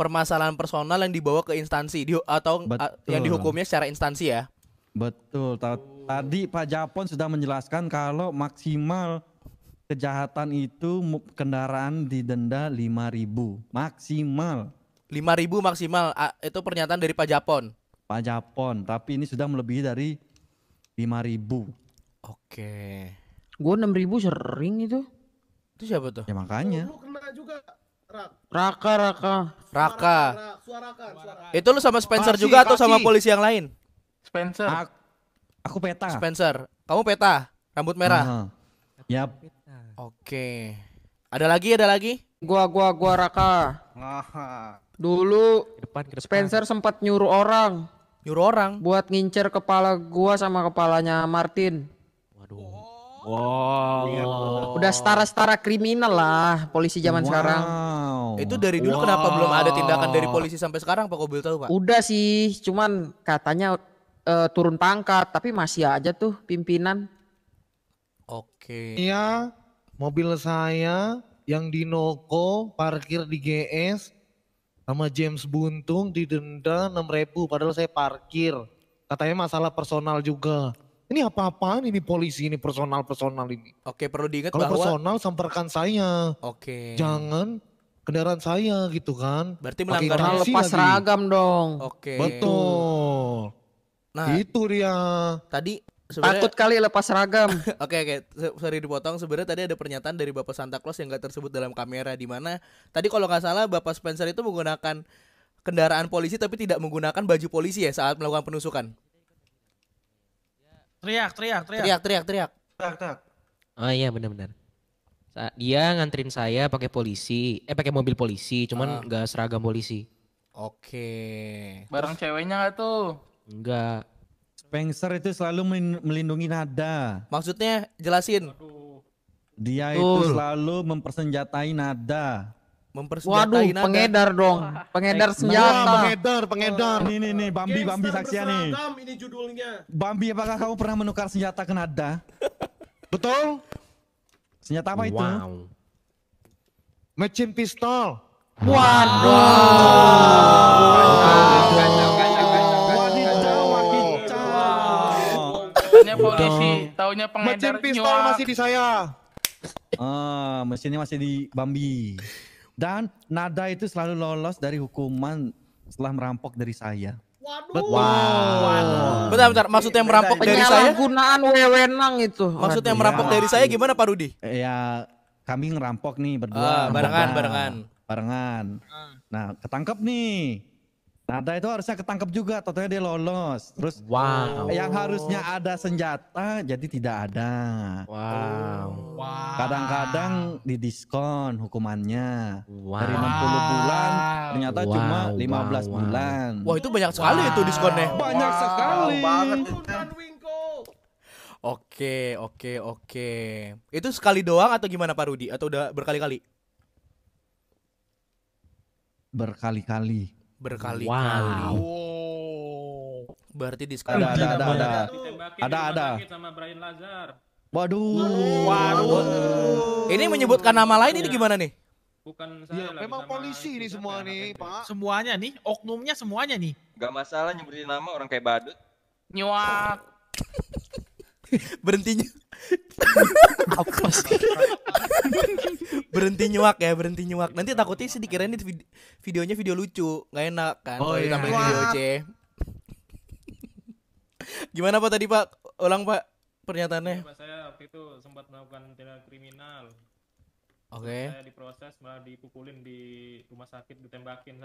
permasalahan personal yang dibawa ke instansi di, atau a, yang dihukumnya secara instansi ya. Betul. Tadi Pak Japon sudah menjelaskan kalau maksimal kejahatan itu kendaraan didenda 5000 maksimal. 5000 maksimal itu pernyataan dari Pak Japon. Pak Japon, tapi ini sudah melebihi dari 5000. Oke. Gua 6000 sering itu. Itu siapa tuh? Ya makanya. Raka, Raka. Raka. Itu lu sama Spencer juga atau sama polisi yang lain? Spencer. Aku, peta. Spencer. Kamu peta, rambut merah. Yap. Oke. Ada lagi, ada lagi? Gua gua gua Raka. Dulu Spencer sempat nyuruh orang. Nyuruh orang buat ngincer kepala gua sama kepalanya Martin. Wow. Iya. Udah setara-setara kriminal lah polisi zaman wow. sekarang. Itu dari dulu wow. kenapa belum ada tindakan dari polisi sampai sekarang Pak Kobil tahu Pak? Udah sih, cuman katanya uh, turun pangkat tapi masih aja tuh pimpinan. Oke. Okay. Iya, mobil saya yang di Noko parkir di GS sama James Buntung didenda enam ribu padahal saya parkir. Katanya masalah personal juga. Ini apa-apaan ini polisi ini personal-personal ini. Oke, perlu diingat Kalau bahwa personal samperkan saya. Oke. Jangan kendaraan saya gitu kan. Berarti melanggar lepas seragam dong. Oke. Betul. Nah, itu dia. Tadi sebenernya... takut kali lepas seragam. Oke oke, okay, okay. sorry dipotong. Sebenarnya tadi ada pernyataan dari Bapak Santa Claus yang nggak tersebut dalam kamera di mana tadi kalau nggak salah Bapak Spencer itu menggunakan kendaraan polisi tapi tidak menggunakan baju polisi ya saat melakukan penusukan. Teriak, teriak, teriak. Teriak, teriak, teriak. Teriak, teriak. Oh iya benar-benar. Dia nganterin saya pakai polisi, eh pakai mobil polisi, cuman ah. nggak uh. seragam polisi. Oke. Okay. Barang ceweknya nggak tuh? Enggak. Spencer itu selalu melindungi Nada. Maksudnya jelasin. Aduh. Dia Betul. itu selalu mempersenjatai Nada. Mempersenjatai Waduh, pengedar dong. Pengedar iya, senjata. pengedar, pengedar. Ini nih nih Bambi, Bambi saksi nih. ini judulnya. Bambi, apakah kamu pernah menukar senjata ke nada? Betul. Senjata apa wow. itu? Mesin pistol. Waduh. polisi, pengedar. Mesin pistol masih di saya. Ah, mesinnya masih di Bambi. Dan Nada itu selalu lolos dari hukuman setelah merampok dari saya. Waduh. Wow. Bentar bentar, maksudnya merampok dari saya? Penyalahgunaan wewenang itu. Maksudnya merampok ya. dari saya gimana Pak Rudi? Ya kami ngerampok nih berdua. Ah, barengan, barengan. Barengan. Nah, ketangkep nih. Nada itu harusnya ketangkep juga, totalnya dia lolos. Terus wow. yang harusnya ada senjata jadi tidak ada. Wow. Kadang-kadang didiskon hukumannya. Wow. Dari 60 bulan ternyata wow. cuma 15 wow. bulan. Wah, itu banyak sekali wow. itu diskonnya. Banyak wow. sekali. Oke, oke, oke. Itu sekali doang atau gimana Pak Rudi? Atau udah berkali-kali? Berkali-kali berkali-kali. Wow. Berarti di ada ada ada ada ada ada. Sama Brian Lazar. Waduh. Waduh. Ini menyebutkan nama lain ini iya. gimana nih? Bukan iya, saya ya, memang polisi ini semua nih, Pak. Semuanya nih, oknumnya semuanya nih. Gak masalah nyebutin nama orang kayak badut. Nyuak. Berhentinya. Aku pasti. berhenti nyuak ya berhenti nyuak nanti takutnya sih dikira ini videonya video lucu nggak enak kan oh, iya. video C gimana pak tadi pak ulang pak pernyataannya ya, pak saya waktu itu sempat melakukan tindak kriminal oke okay. saya diproses malah dipukulin di rumah sakit ditembakin